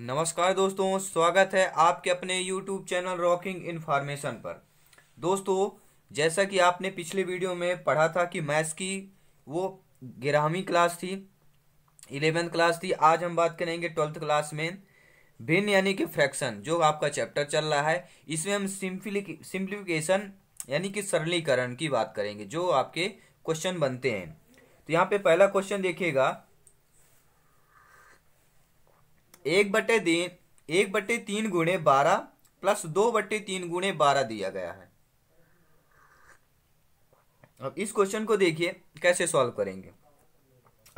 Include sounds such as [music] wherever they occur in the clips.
नमस्कार दोस्तों स्वागत है आपके अपने YouTube चैनल रॉकिंग इन्फॉर्मेशन पर दोस्तों जैसा कि आपने पिछले वीडियो में पढ़ा था कि मैथ्स की वो ग्यारहवीं क्लास थी इलेवेंथ क्लास थी आज हम बात करेंगे ट्वेल्थ क्लास में भिन्न यानी कि फ्रैक्शन जो आपका चैप्टर चल रहा है इसमें हम सिंप्ली सिंप्लीफिकेशन यानी कि सरलीकरण की बात करेंगे जो आपके क्वेश्चन बनते हैं तो यहाँ पे पहला क्वेश्चन देखिएगा एक बटे तीन एक बटे तीन गुणे बारह प्लस दो बटे तीन गुणे बारह दिया गया है अब इस क्वेश्चन को देखिए कैसे सॉल्व करेंगे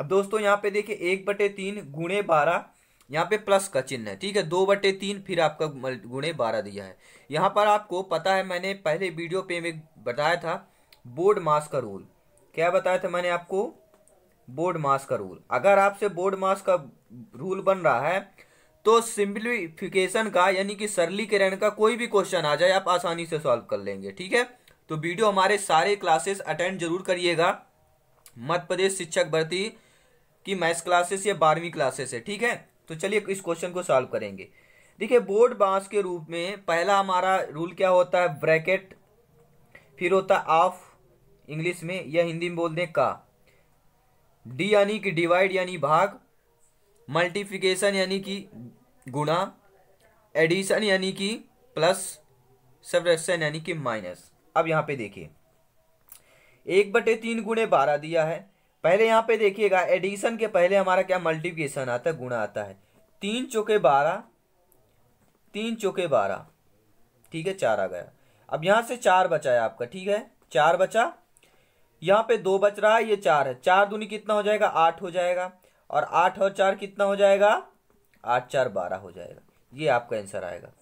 अब दोस्तों यहाँ पे देखिए एक बटे तीन गुणे बारह यहाँ पे प्लस का चिन्ह है ठीक है दो बटे तीन फिर आपका गुणे बारह दिया है यहाँ पर आपको पता है मैंने पहले वीडियो पे बताया था बोर्ड मास का रूल क्या बताया था मैंने आपको बोर्ड मास का रूल अगर आपसे बोर्ड मास का रूल बन रहा है तो सिंप्लीफिकेशन का यानी कि सरलीकरण का कोई भी क्वेश्चन आ जाए आप आसानी से सॉल्व कर लेंगे ठीक है तो वीडियो हमारे सारे क्लासेस अटेंड जरूर करिएगा मध्य प्रदेश शिक्षक भर्ती की मैथ्स क्लासेस या बारहवीं क्लासेस है ठीक है तो चलिए इस क्वेश्चन को सॉल्व करेंगे देखिए बोर्ड बांस के रूप में पहला हमारा रूल क्या होता है ब्रैकेट फिर होता है ऑफ इंग्लिश में या हिंदी में बोल दें का डी यानी कि डिवाइड यानी भाग मल्टीप्लिकेशन यानी कि गुणा एडिशन यानी कि प्लस सब्रक्शन यानी कि माइनस अब यहाँ पे देखिए एक बटे तीन गुणे बारह दिया है पहले यहाँ पे देखिएगा एडिशन के पहले हमारा क्या मल्टीप्लिकेशन आता है गुणा आता है तीन चौके बारह तीन चौके बारह ठीक है चार आ गया अब यहाँ से चार बचा है आपका ठीक है चार बचा यहाँ पे दो बच रहा है ये चार है चार दूनी कितना हो जाएगा आठ हो जाएगा और आठ और चार कितना हो जाएगा आठ चार बारह हो जाएगा ये आपका आंसर आएगा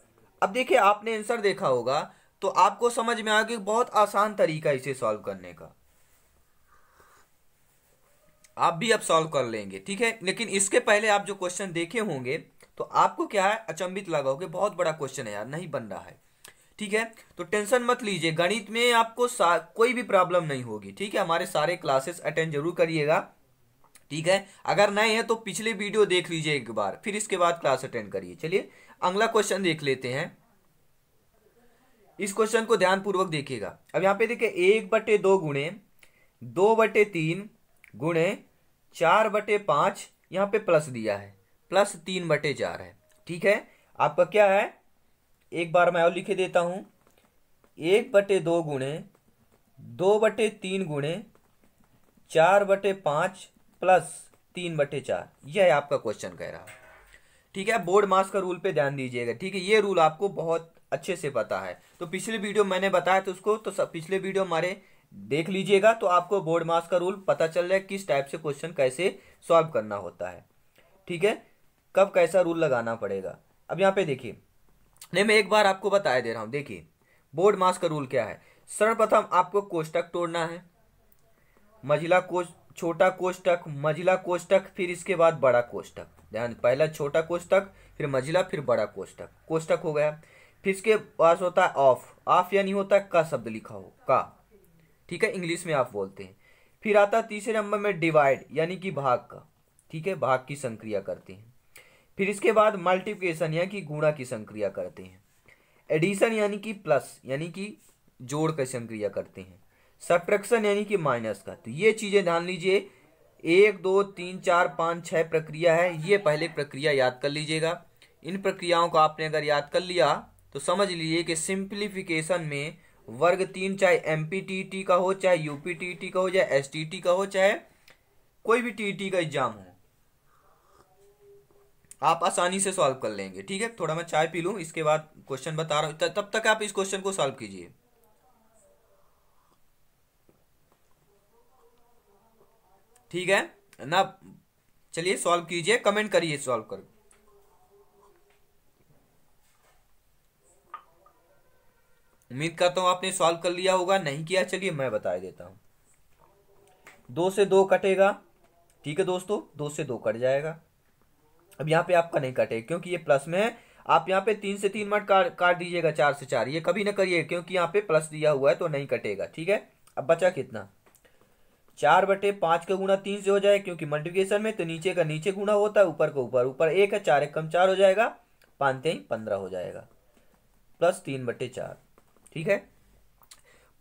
अब देखिए आपने आंसर देखा होगा तो आपको समझ में आ गया बहुत आसान तरीका इसे सॉल्व करने का आप भी अब सॉल्व कर लेंगे ठीक है लेकिन इसके पहले आप जो क्वेश्चन देखे होंगे तो आपको क्या है अचंभित लगा होगा बहुत बड़ा क्वेश्चन है यार नहीं बन रहा है ठीक है तो टेंशन मत लीजिए गणित में आपको कोई भी प्रॉब्लम नहीं होगी ठीक है हमारे सारे क्लासेस अटेंड जरूर करिएगा ठीक है अगर नए हैं तो पिछले वीडियो देख लीजिए एक बार फिर इसके बाद क्लास अटेंड करिए चलिए अगला क्वेश्चन देख लेते हैं इस क्वेश्चन को ध्यानपूर्वक देखिएगा अब यहां पे देखिए एक बटे दो गुणे दो बटे तीन गुणे चार बटे पांच यहां पे प्लस दिया है प्लस तीन बटे चार है ठीक है आपका क्या है एक बार मैं और लिख देता हूँ एक बटे दो गुणे दो बटे तीन गुणे चार बटे पाँच प्लस तीन बटे चार यह आपका क्वेश्चन कह रहा ठीक है बोर्ड मास का रूल पे ध्यान दीजिएगा ठीक है ये रूल आपको बहुत अच्छे से पता है तो पिछले वीडियो मैंने बताया तो उसको तो सब पिछले वीडियो हमारे देख लीजिएगा तो आपको बोर्ड मास का रूल पता चल रहा है किस टाइप से क्वेश्चन कैसे सॉल्व करना होता है ठीक है कब कैसा रूल लगाना पड़ेगा अब यहाँ पे देखिए नहीं मैं एक बार आपको बताया दे रहा हूँ देखिए बोर्ड मास का रूल क्या है सर्वप्रथम आपको कोष्टक तोड़ना है मझिला कोष छोटा कोष्टक मझिला कोष्टक फिर इसके बाद बड़ा कोष्टक ध्यान पहला छोटा कोष्टक फिर मझिला फिर बड़ा कोष्टक कोष्टक हो गया फिर इसके पास होता है ऑफ ऑफ यानी होता है का शब्द लिखा हो का ठीक है इंग्लिश में आप बोलते हैं फिर आता तीसरे नंबर में डिवाइड यानी कि भाग का ठीक है भाग की संक्रिया करते हैं फिर इसके बाद मल्टीप्लिकेशन यानी कि गुणा की संक्रिया करते हैं एडिशन यानी कि प्लस यानी कि जोड़ का संक्रिया करते हैं सब्ट्रैक्शन यानी कि माइनस का तो ये चीज़ें ध्यान लीजिए एक दो तीन चार पाँच छः प्रक्रिया है ये पहले प्रक्रिया याद कर लीजिएगा इन प्रक्रियाओं को आपने अगर याद कर लिया तो समझ लीजिए कि सिंप्लीफिकेशन में वर्ग तीन चाहे एम e का हो चाहे यू e का हो चाहे एस e का हो चाहे कोई भी टी का एग्जाम हो आप आसानी से सॉल्व कर लेंगे ठीक है थोड़ा मैं चाय पी लूँ इसके बाद क्वेश्चन बता रहा हूँ तब तक आप इस क्वेश्चन को सॉल्व कीजिए ठीक है ना चलिए सॉल्व कीजिए कमेंट करिए सॉल्व कर उम्मीद करता हूं आपने सॉल्व कर लिया होगा नहीं किया चलिए मैं बता देता हूं दो से दो कटेगा ठीक है दोस्तों दो से दो कट जाएगा अब यहाँ पे आपका नहीं कटेगा क्योंकि ये प्लस में है आप यहाँ पे तीन से तीन मिनट काट दीजिएगा चार से चार ये कभी ना करिए क्योंकि यहाँ पे प्लस दिया हुआ है तो नहीं कटेगा ठीक है अब बचा कितना चार बटे पांच का गुणा तीन से हो जाए क्योंकि मल्टीप्लिकेशन में तो नीचे का नीचे गुणा होता है ऊपर का ऊपर ऊपर एक है चार एक कम चार हो जाएगा पांच ही पंद्रह हो जाएगा प्लस तीन बटे चार ठीक है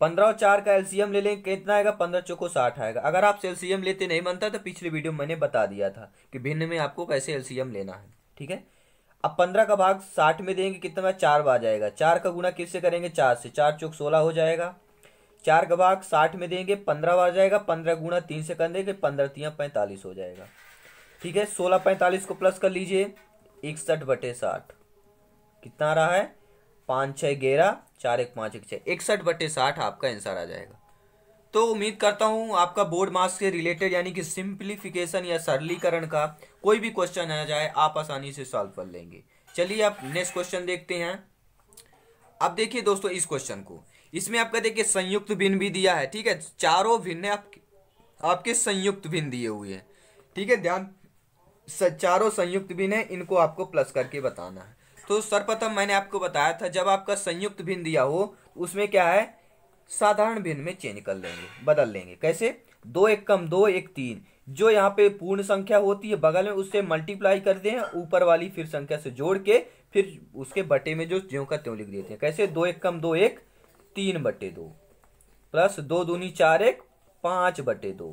पंद्रह और चार का एलसीएम ले लें कितना आएगा पंद्रह चौको साठ आएगा अगर आप एलसीएम लेते नहीं बनता तो पिछले वीडियो में मैंने बता दिया था कि भिन्न में आपको कैसे एलसीएम लेना है ठीक है अब पंद्रह का भाग साठ में देंगे कितना में चार बार जाएगा चार का गुना किससे करेंगे चार से चार चौक सोलह हो जाएगा चार का भाग साठ में देंगे पंद्रह बार जाएगा पंद्रह गुना तीन से कर देंगे पंद्रह तीन पैंतालीस हो जाएगा ठीक है सोलह पैंतालीस को प्लस कर लीजिए इकसठ बटे साठ कितना रहा है पाँच छः ग्यारह चार एक पाँच एक छः इकसठ बटे साठ आपका आंसर आ जाएगा तो उम्मीद करता हूँ आपका बोर्ड मार्क्स के रिलेटेड यानी कि सिंप्लीफिकेशन या सरलीकरण का कोई भी क्वेश्चन आ जाए आप आसानी से सॉल्व कर लेंगे चलिए आप नेक्स्ट क्वेश्चन देखते हैं अब देखिए दोस्तों इस क्वेश्चन को इसमें आपका देखिए संयुक्त भिन्न भी दिया है ठीक है चारों भिन्न आपके आपके संयुक्त भिन्न दिए हुए हैं ठीक है ध्यान चारों संयुक्त भिन्न है इनको आपको प्लस करके बताना है तो सर्वप्रथम मैंने आपको बताया था जब आपका संयुक्त भिन्न दिया हो उसमें क्या है साधारण भिन्न में चेंज कर लेंगे बदल लेंगे कैसे दो एक कम दो एक तीन जो यहाँ पे पूर्ण संख्या होती है बगल में उससे मल्टीप्लाई कर दें ऊपर वाली फिर संख्या से जोड़ के फिर उसके बटे में जो ज्यों का त्यों लिख देते हैं कैसे दो एक कम दो एक तीन बटे दो प्लस दो दूनी चार एक पाँच बटे दो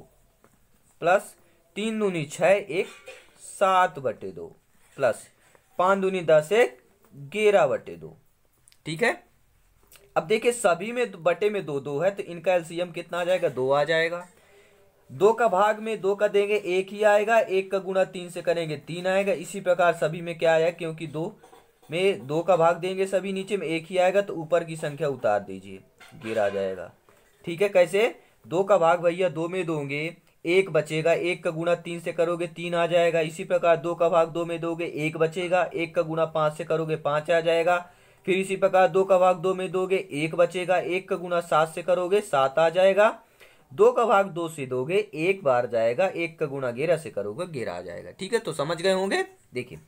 प्लस तीन दूनी छः एक सात बटे दो प्लस पांच दूनी दस एक ग्यारह बटे दो ठीक है अब देखिए सभी में बटे में दो दो है तो इनका एलसीएम कितना आ जाएगा दो आ जाएगा दो का भाग में दो का देंगे एक ही आएगा एक का गुणा तीन से करेंगे तीन आएगा इसी प्रकार सभी में क्या आया क्योंकि दो में दो का भाग देंगे सभी नीचे में एक ही आएगा तो ऊपर की संख्या उतार दीजिए गिरा आ जाएगा ठीक है कैसे दो का भाग भैया दो में दोगे एक बचेगा एक का गुणा तीन से करोगे तीन आ जाएगा इसी प्रकार दो का भाग दो में दोगे एक बचेगा एक का गुणा पांच से करोगे पांच आ जाएगा फिर इसी प्रकार दो का भाग दो में दोगे एक बचेगा एक का गुणा सात से करोगे सात आ जाएगा दो का भाग दो से दोगे एक बार जाएगा एक का गुणा ग्यारह से करोगे गेरा आ जाएगा ठीक है तो समझ गए होंगे देखिए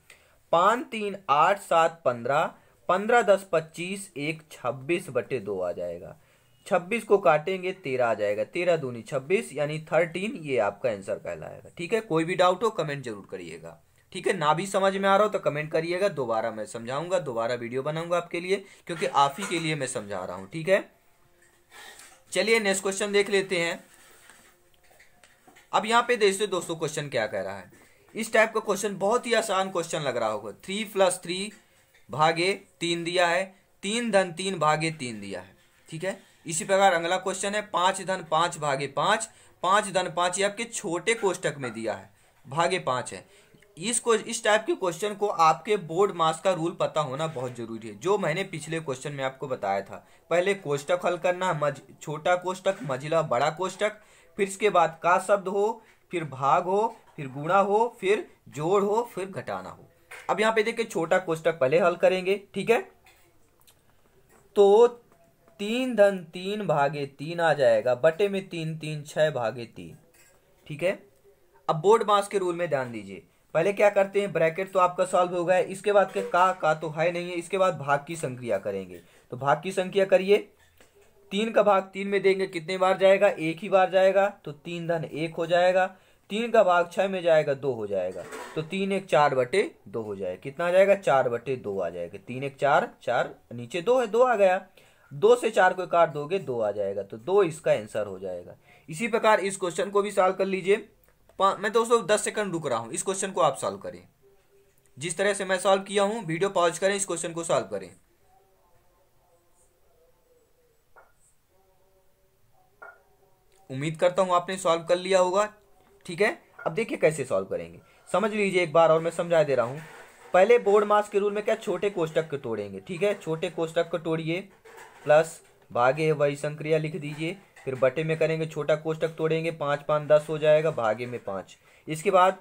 पांच तीन आठ सात पंद्रह पंद्रह दस पच्चीस एक छब्बीस बटे दो आ जाएगा छब्बीस को काटेंगे तेरह आ जाएगा तेरह दूनी छब्बीस यानी थर्टीन ये आपका आंसर कहलाएगा ठीक है कोई भी डाउट हो कमेंट जरूर करिएगा ठीक है ना भी समझ में आ रहा हो तो कमेंट करिएगा दोबारा मैं समझाऊंगा दोबारा वीडियो बनाऊंगा आपके लिए क्योंकि आप ही के लिए मैं समझा रहा हूँ ठीक है चलिए नेक्स्ट क्वेश्चन देख लेते हैं अब यहाँ पे देखते दोस्तों क्वेश्चन क्या कह रहा है इस टाइप का क्वेश्चन बहुत ही आसान क्वेश्चन लग रहा होगा थ्री प्लस थ्री भागे तीन दिया है तीन धन तीन भागे तीन दिया है ठीक है इसी प्रकार अगला क्वेश्चन है पांच धन पांच भागे पांच पांच धन पांच ये आपके छोटे कोष्टक में दिया है भागे पांच है इसको इस टाइप के क्वेश्चन को आपके बोर्ड मास का रूल पता होना बहुत जरूरी है जो मैंने पिछले क्वेश्चन में आपको बताया था पहले कोष्टक हल करना मज छोटा कोष्टक मझिला बड़ा कोष्टक फिर इसके बाद का शब्द हो फिर भाग हो फिर गुणा हो फिर जोड़ हो फिर घटाना हो अब यहाँ पे देखिए छोटा कोष्टक पहले हल करेंगे ठीक है तो तीन धन तीन भागे तीन आ जाएगा बटे में तीन तीन छह भागे तीन ठीक है अब बोर्ड मास के रूल में ध्यान दीजिए पहले क्या करते हैं ब्रैकेट तो आपका सॉल्व हो गया इसके बाद के का का तो है नहीं है इसके बाद भाग की संक्रिया करेंगे तो भाग की संख्या करिए तीन का भाग तीन में देंगे कितने बार जाएगा एक ही बार जाएगा तो तीन धन एक हो जाएगा तीन का भाग छह में जाएगा दो हो जाएगा तो तीन एक चार बटे दो हो जाएगा कितना आ जाएगा चार बटे दो आ जाएगा तीन एक चार चार नीचे दो है दो आ गया दो से चार को काट दोगे दो आ जाएगा तो दो इसका आंसर हो जाएगा इसी प्रकार इस क्वेश्चन को भी सॉल्व कर लीजिए मैं दोस्तों दस सेकंड रुक रहा हूं इस क्वेश्चन को आप सॉल्व करें जिस तरह से मैं सॉल्व किया हूं वीडियो पॉज करें इस क्वेश्चन को सॉल्व करें उम्मीद करता हूं आपने सॉल्व कर लिया होगा ठीक है अब देखिए कैसे सॉल्व करेंगे समझ लीजिए एक बार और मैं समझा दे रहा हूं पहले बोर्ड मास के रूल में क्या छोटे कोष्टक को तोड़ेंगे ठीक है छोटे कोष्टक को तोड़िए प्लस भागे वही संक्रिया लिख दीजिए फिर बटे में करेंगे छोटा कोष्टक तोड़ेंगे पाँच पाँच दस हो जाएगा भागे में पाँच इसके बाद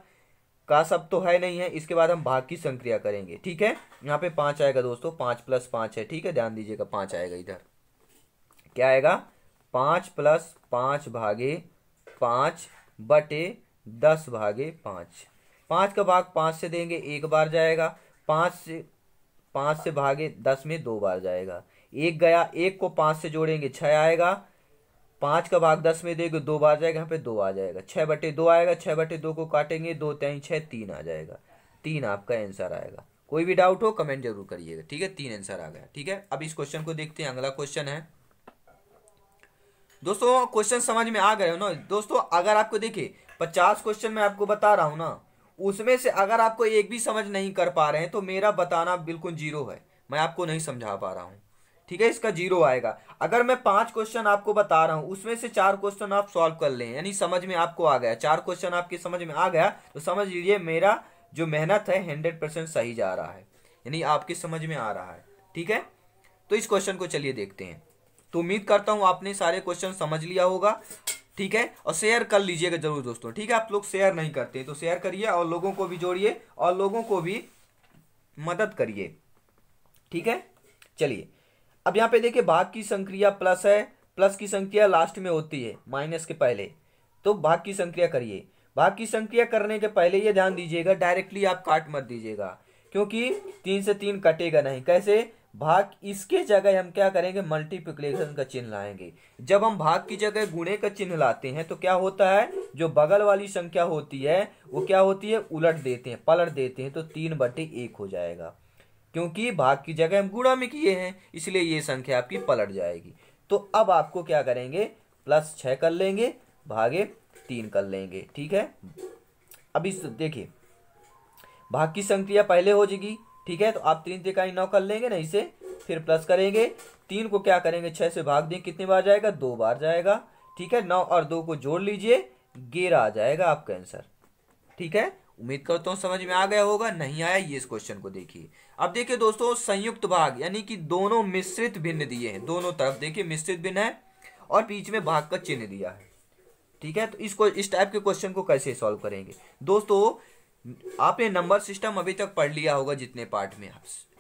का सब तो है नहीं है इसके बाद हम भाग की संक्रिया करेंगे ठीक है यहाँ पे पाँच आएगा दोस्तों पाँच प्लस पाँच है ठीक है ध्यान दीजिएगा पाँच आएगा इधर क्या आएगा पाँच प्लस पाँच भागे पाँच बटे दस भागे पाँच पाँच का भाग पाँच से देंगे एक बार जाएगा पाँच से पाँच से भागे दस में दो बार जाएगा एक गया एक को पांच से जोड़ेंगे छ आएगा पांच का भाग दस में देगा दो आ जाएगा यहाँ पे दो आ जाएगा छह बटे दो आएगा छह बटे दो को काटेंगे दो तय छह तीन आ जाएगा तीन आपका आंसर आएगा कोई भी डाउट हो कमेंट जरूर करिएगा ठीक है तीन आंसर आ गया ठीक है अब इस क्वेश्चन को देखते हैं अगला क्वेश्चन है दोस्तों क्वेश्चन समझ में आ गए हो ना दोस्तों अगर आपको देखिए पचास क्वेश्चन मैं आपको बता रहा हूँ ना उसमें से अगर आपको एक भी समझ नहीं कर पा रहे हैं तो मेरा बताना बिल्कुल जीरो है मैं आपको नहीं समझा पा रहा हूँ ठीक है इसका जीरो आएगा अगर मैं पांच क्वेश्चन आपको बता रहा हूं उसमें से चार क्वेश्चन आप सॉल्व कर लें यानी समझ में आपको आ गया चार क्वेश्चन आपके समझ में आ गया तो समझ लीजिए मेरा जो मेहनत है हंड्रेड परसेंट सही जा रहा है यानी आपके समझ में आ रहा है ठीक है तो इस क्वेश्चन को चलिए देखते हैं तो उम्मीद करता हूं आपने सारे क्वेश्चन समझ लिया होगा ठीक है और शेयर कर लीजिएगा जरूर दोस्तों ठीक है आप लोग शेयर नहीं करते तो शेयर करिए और लोगों को भी जोड़िए और लोगों को भी मदद करिए ठीक है चलिए अब यहाँ पे देखिए भाग की संक्रिया प्लस है प्लस की संक्रिया लास्ट में होती है माइनस के पहले तो भाग की संक्रिया करिए भाग की संक्रिया करने के पहले ये ध्यान दीजिएगा डायरेक्टली आप काट मत दीजिएगा क्योंकि तीन से तीन कटेगा नहीं कैसे भाग इसके जगह हम क्या करेंगे मल्टीप्लिकेशन का चिन्ह लाएंगे जब हम भाग की जगह गुणे का चिन्ह लाते हैं तो क्या होता है जो बगल वाली संख्या होती है वो क्या होती है उलट देते हैं पलट देते हैं तो तीन बटे एक हो जाएगा क्योंकि भाग की जगह हम गुणा में किए हैं इसलिए ये संख्या आपकी पलट जाएगी तो अब आपको क्या करेंगे प्लस छः कर लेंगे भागे तीन कर लेंगे ठीक है अब इस देखिए भाग की संख्या पहले हो जाएगी ठीक है तो आप तीन तिकाई नौ कर लेंगे ना इसे फिर प्लस करेंगे तीन को क्या करेंगे छः से भाग दें कितने बार जाएगा दो बार जाएगा ठीक है नौ और दो को जोड़ लीजिए गेरा आ जाएगा आपका आंसर ठीक है उम्मीद करता हूँ समझ में आ गया होगा नहीं आया ये इस क्वेश्चन को देखिए अब देखिए दोस्तों संयुक्त भाग यानी कि दोनों मिश्रित भिन्न दिए हैं दोनों तरफ देखिए मिश्रित भिन्न है और बीच में भाग का चिन्ह दिया है ठीक है तो इसको इस टाइप के क्वेश्चन को कैसे सॉल्व करेंगे दोस्तों आपने नंबर सिस्टम अभी तक पढ़ लिया होगा जितने पार्ट में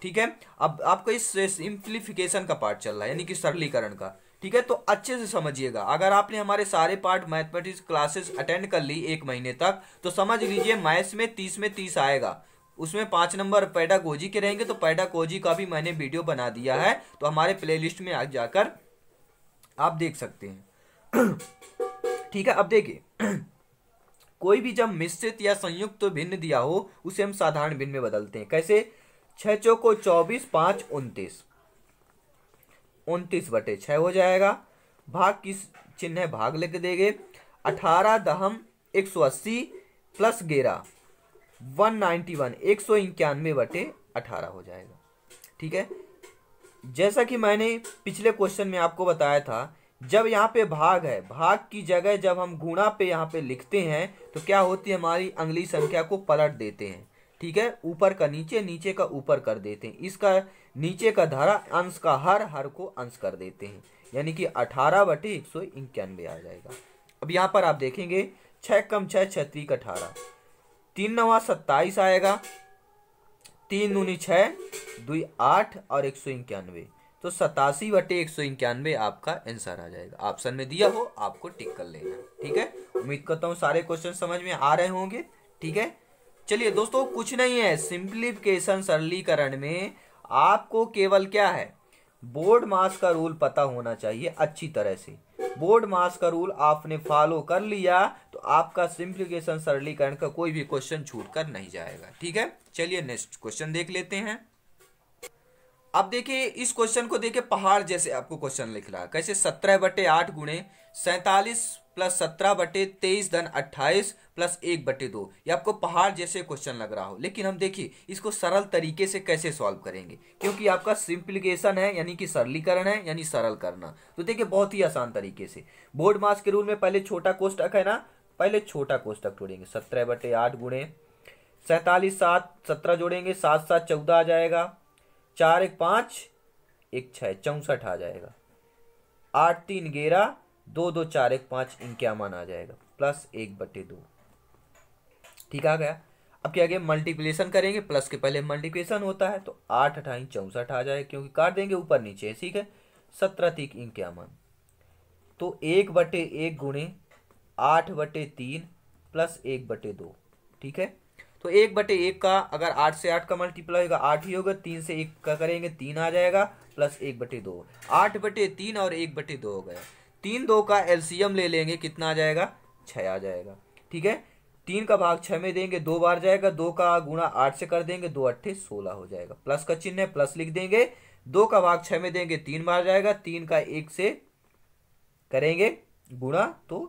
ठीक है अब आपका इस सिंप्लीफिकेशन का पार्ट चल रहा है यानी कि सरलीकरण का ठीक है तो अच्छे से समझिएगा अगर आपने हमारे सारे पार्ट मैथमेटिक्स क्लासेस अटेंड कर ली एक महीने तक तो समझ लीजिए मैथ्स में तीस में तीस आएगा उसमें पांच नंबर पैडाकोजी के रहेंगे तो पैडाकोजी का भी मैंने वीडियो बना दिया है तो हमारे प्लेलिस्ट में आज जाकर आप देख सकते हैं [clears throat] ठीक है अब देखिए [clears throat] कोई भी जब मिश्रित या संयुक्त तो भिन्न दिया हो उसे हम साधारण भिन्न में बदलते हैं कैसे छः चौको चौबीस पांच उन्तीस उनतीस बटे छः हो जाएगा भाग किस चिन्ह भाग लिख देंगे अठारह दहम एक सौ अस्सी प्लस ग्यारह वन नाइन्टी वन एक सौ इक्यानवे बटे अठारह हो जाएगा ठीक है जैसा कि मैंने पिछले क्वेश्चन में आपको बताया था जब यहाँ पे भाग है भाग की जगह जब हम गुणा पे यहाँ पे लिखते हैं तो क्या होती है हमारी अंगली संख्या को पलट देते हैं ठीक है ऊपर का नीचे नीचे का ऊपर कर देते हैं इसका नीचे का धारा अंश का हर हर को अंश कर देते हैं यानी कि अठारह बटे एक सौ इक्यानवे आ जाएगा अब यहाँ पर आप देखेंगे छः कम छः छत्तीस अठारह तीन नवा सत्ताईस आएगा तीन दूनी छः दुई आठ और एक सौ इक्यानवे तो सतासी बटे एक सौ इक्यानवे आपका आंसर आ जाएगा ऑप्शन में दिया हो आपको टिक कर लेना ठीक है उम्मीद करता हूँ सारे क्वेश्चन समझ में आ रहे होंगे ठीक है चलिए दोस्तों कुछ नहीं है सिंप्लीफिकेशन सरलीकरण में आपको केवल क्या है बोर्ड मास का रूल पता होना चाहिए अच्छी तरह से बोर्ड मास का रूल आपने फॉलो कर लिया तो आपका सिंप्लीफिकेशन सरलीकरण का कोई भी क्वेश्चन छूट कर नहीं जाएगा ठीक है चलिए नेक्स्ट क्वेश्चन देख लेते हैं अब देखिए इस क्वेश्चन को देखिए पहाड़ जैसे आपको क्वेश्चन लिख रहा है कैसे सत्रह बटे आठ गुणे सैतालीस प्लस सत्रह बटे तेईस धन अट्ठाईस प्लस एक बटे दो ये आपको पहाड़ जैसे क्वेश्चन लग रहा हो लेकिन हम देखिए इसको सरल तरीके से कैसे सॉल्व करेंगे क्योंकि आपका सिंप्लीकेशन है यानी कि सरलीकरण है यानी सरल करना तो देखिए बहुत ही आसान तरीके से बोर्ड मास के रूल में पहले छोटा कोष्टक है ना पहले छोटा कोष्टक जोड़ेंगे सत्रह बटे आठ गुणे सैतालीस सात सत्रह जोड़ेंगे सात सात चौदह आ जाएगा चार एक पाँच एक छः चौंसठ आ जाएगा आठ तीन ग्यारह दो दो चार एक पाँच इक्यावन आ जाएगा प्लस एक बटे दो ठीक आ गया अब क्या गया मल्टीप्लिकेशन करेंगे प्लस के पहले मल्टीप्लेशन होता है तो आठ अठाई चौंसठ आ जाएगा क्योंकि काट देंगे ऊपर नीचे ठीक है सत्रह तीक इक्यावन तो एक बटे एक गुणे आठ बटे तीन प्लस एक बटे दो ठीक है तो एक बटे एक का अगर आठ से आठ का मल्टीप्लाई होगा आठ ही होगा तीन से एक का करेंगे तीन आ जाएगा प्लस एक बटे दो आठ बटे तीन और एक बटे दो हो गया तीन दो का एलसीएम ले लेंगे कितना आ जाएगा छः आ जाएगा ठीक है तीन का भाग छः में देंगे दो बार जाएगा दो का गुणा आठ से कर देंगे दो अट्ठे सोलह हो जाएगा प्लस का चिन्ह है प्लस लिख देंगे दो का भाग छः में देंगे तीन बार जाएगा तीन का एक से करेंगे गुणा तो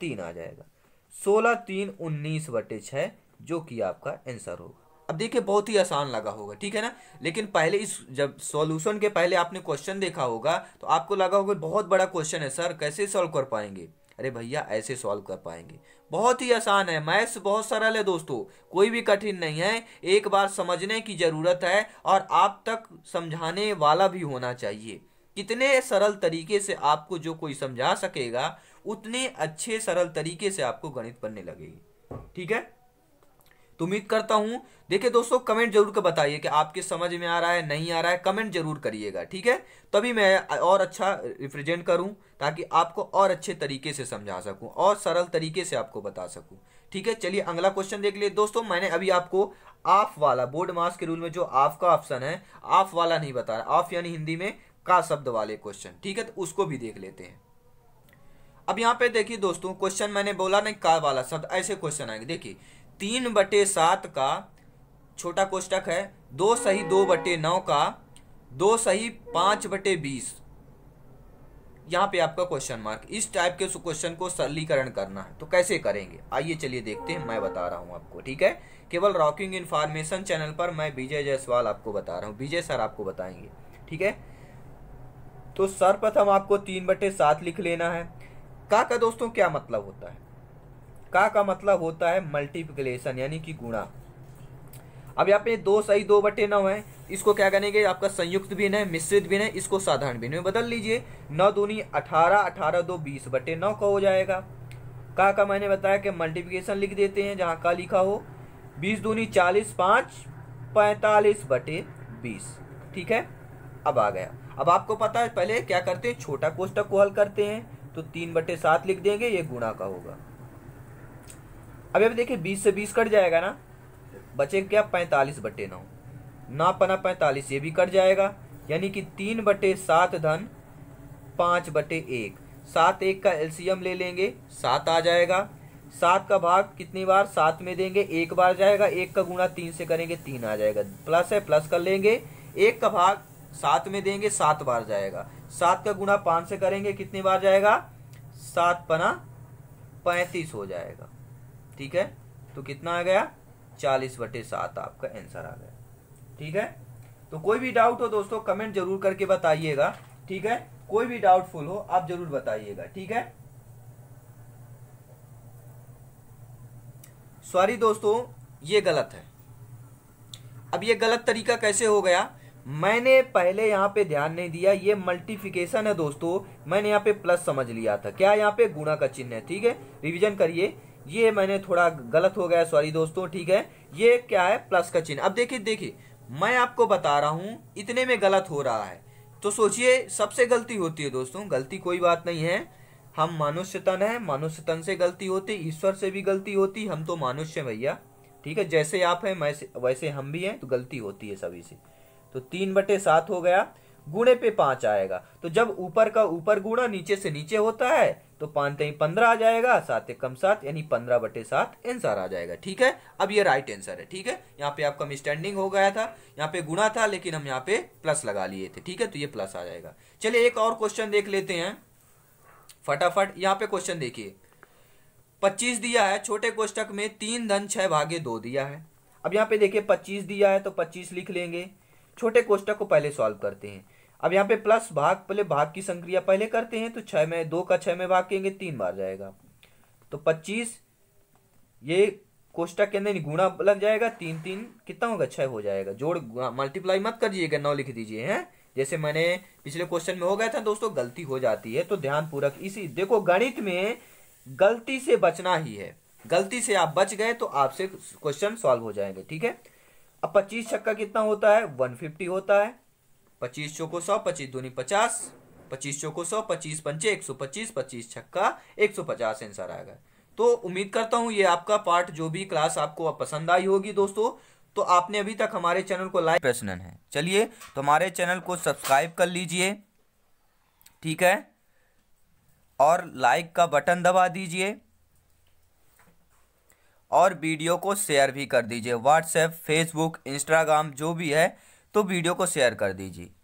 तीन आ जाएगा सोलह तीन उन्नीस बटे छः जो कि आपका आंसर होगा अब देखिए बहुत ही आसान लगा होगा ठीक है ना लेकिन पहले इस जब सॉल्यूशन के पहले आपने क्वेश्चन देखा होगा तो आपको लगा होगा बहुत बड़ा क्वेश्चन है सर कैसे सॉल्व कर पाएंगे अरे भैया ऐसे सॉल्व कर पाएंगे बहुत ही आसान है मैथ्स बहुत सरल है दोस्तों कोई भी कठिन नहीं है एक बार समझने की ज़रूरत है और आप तक समझाने वाला भी होना चाहिए कितने सरल तरीके से आपको जो कोई समझा सकेगा उतने अच्छे सरल तरीके से आपको गणित पढ़ने लगेगी ठीक है तो उम्मीद करता हूं देखिए दोस्तों कमेंट जरूर कर बताइए कि आपके समझ में आ रहा है नहीं आ रहा है कमेंट जरूर करिएगा ठीक है तभी मैं और अच्छा रिप्रेजेंट करूं ताकि आपको और अच्छे तरीके से समझा सकूं और सरल तरीके से आपको बता सकूं ठीक है चलिए अगला क्वेश्चन देख लिए दोस्तों मैंने अभी आपको आफ वाला बोर्ड मास के रूल में जो आफ का ऑप्शन है आफ वाला नहीं बता रहा आफ यानी हिंदी में का शब्द वाले क्वेश्चन ठीक है तो उसको भी देख लेते हैं अब यहाँ पे देखिए दोस्तों क्वेश्चन मैंने बोला नहीं का वाला शब्द ऐसे क्वेश्चन आएंगे देखिए तीन बटे सात का छोटा कोष्टक है दो सही दो बटे नौ का दो सही पांच बटे बीस यहां पे आपका क्वेश्चन मार्क इस टाइप के क्वेश्चन को सरलीकरण करना है तो कैसे करेंगे आइए चलिए देखते हैं मैं बता रहा हूं आपको ठीक है केवल रॉकिंग इन्फॉर्मेशन चैनल पर मैं विजय जायसवाल आपको बता रहा हूँ विजय सर आपको बताएंगे ठीक है तो सर्वप्रथम आपको तीन बटे सात लिख लेना है का का दोस्तों क्या मतलब होता है का का मतलब होता है मल्टीप्लिकेशन यानी कि गुणा अब यहाँ पे दो सही दो बटे नौ है इसको क्या करेंगे आपका संयुक्त भिन्न है मिश्रित भिन्न है इसको साधारण भिन्न में बदल लीजिए नौ दूनी अठारह अठारह दो बीस बटे नौ का हो जाएगा का का मैंने बताया कि मल्टीप्लिकेशन लिख देते हैं जहाँ का लिखा हो बीस दूनी चालीस पाँच पैंतालीस बटे बीस ठीक है अब आ गया अब आपको पता है पहले क्या करते हैं छोटा कोष्टक को हल करते हैं तो तीन बटे सात लिख देंगे ये गुणा का होगा अब अब देखिए बीस से बीस कट जाएगा ना बचे क्या पैंतालीस बटे नौ ना पना पैंतालीस ये भी कट जाएगा यानी कि तीन बटे सात धन पाँच बटे एक सात एक का एलसीएम ले लेंगे सात आ जाएगा सात का भाग कितनी बार सात में देंगे एक बार जाएगा एक का गुणा तीन से करेंगे तीन आ जाएगा प्लस है प्लस कर लेंगे एक का भाग सात में देंगे सात बार जाएगा सात का गुणा पाँच से करेंगे कितनी बार जाएगा सात पना पैंतीस हो जाएगा ठीक है तो कितना आ गया चालीस बटे सात आपका आंसर आ गया ठीक है तो कोई भी डाउट हो दोस्तों कमेंट जरूर करके बताइएगा ठीक है कोई भी डाउटफुल हो आप जरूर बताइएगा ठीक है सॉरी दोस्तों ये गलत है अब ये गलत तरीका कैसे हो गया मैंने पहले यहां पे ध्यान नहीं दिया ये मल्टीफिकेशन है दोस्तों मैंने यहां पे प्लस समझ लिया था क्या यहां पे गुणा का चिन्ह है ठीक है रिवीजन करिए ये मैंने थोड़ा गलत हो गया सॉरी दोस्तों ठीक है ये क्या है प्लस का चिन्ह अब देखिए देखिए मैं आपको बता रहा हूँ इतने में गलत हो रहा है तो सोचिए सबसे गलती होती है दोस्तों गलती कोई बात नहीं है हम मनुष्य तन है मनुष्य तन से गलती होती ईश्वर से भी गलती होती हम तो मनुष्य भैया ठीक है जैसे आप हैं वैसे वैसे हम भी हैं तो गलती होती है सभी से तो तीन बटे सात हो गया गुणे पे पांच आएगा तो जब ऊपर का ऊपर गुणा नीचे से नीचे होता है तो पांच तई पंद्रह आ जाएगा सात कम सात यानी पंद्रह बटे सात आंसर आ जाएगा ठीक है अब ये राइट आंसर है ठीक है यहाँ पे आपका मिसस्टैंडिंग हो गया था यहाँ पे गुणा था लेकिन हम यहाँ पे प्लस लगा लिए थे ठीक है तो ये प्लस आ जाएगा चलिए एक और क्वेश्चन देख लेते हैं फटाफट यहाँ पे क्वेश्चन देखिए पच्चीस दिया है छोटे कोष्टक में तीन धन छह भागे दो दिया है अब यहाँ पे देखिए पच्चीस दिया है तो पच्चीस लिख लेंगे छोटे कोष्टक को पहले सॉल्व करते हैं अब यहाँ पे प्लस भाग पहले भाग की संक्रिया पहले करते हैं तो छह में दो का छह में भाग करेंगे तीन बार जाएगा तो पच्चीस ये कोष्टक के अंदर गुणा लग जाएगा तीन तीन कितना होगा छह हो जाएगा जोड़ मल्टीप्लाई हाँ, मत करिएगा नौ लिख दीजिए हैं जैसे मैंने पिछले क्वेश्चन में हो गया था दोस्तों गलती हो जाती है तो ध्यान पूर्वक इसी देखो गणित में गलती से बचना ही है गलती से आप बच गए तो आपसे क्वेश्चन सॉल्व हो जाएंगे ठीक है अब पच्चीस छक्का कितना होता है वन फिफ्टी होता है पच्चीस चौको सौ पच्चीस दूनी पचास पच्चीस चौको सौ पच्चीस पंचे एक सौ पच्चीस पच्चीस छक्का एक सौ पचास आंसर आएगा तो उम्मीद करता हूं ये आपका पार्ट जो भी क्लास आपको पसंद आई होगी दोस्तों तो आपने अभी तक हमारे चैनल को लाइक प्रश्न है चलिए तो हमारे चैनल को सब्सक्राइब कर लीजिए ठीक है और लाइक का बटन दबा दीजिए और वीडियो को शेयर भी कर दीजिए व्हाट्सएप फेसबुक इंस्टाग्राम जो भी है तो वीडियो को शेयर कर दीजिए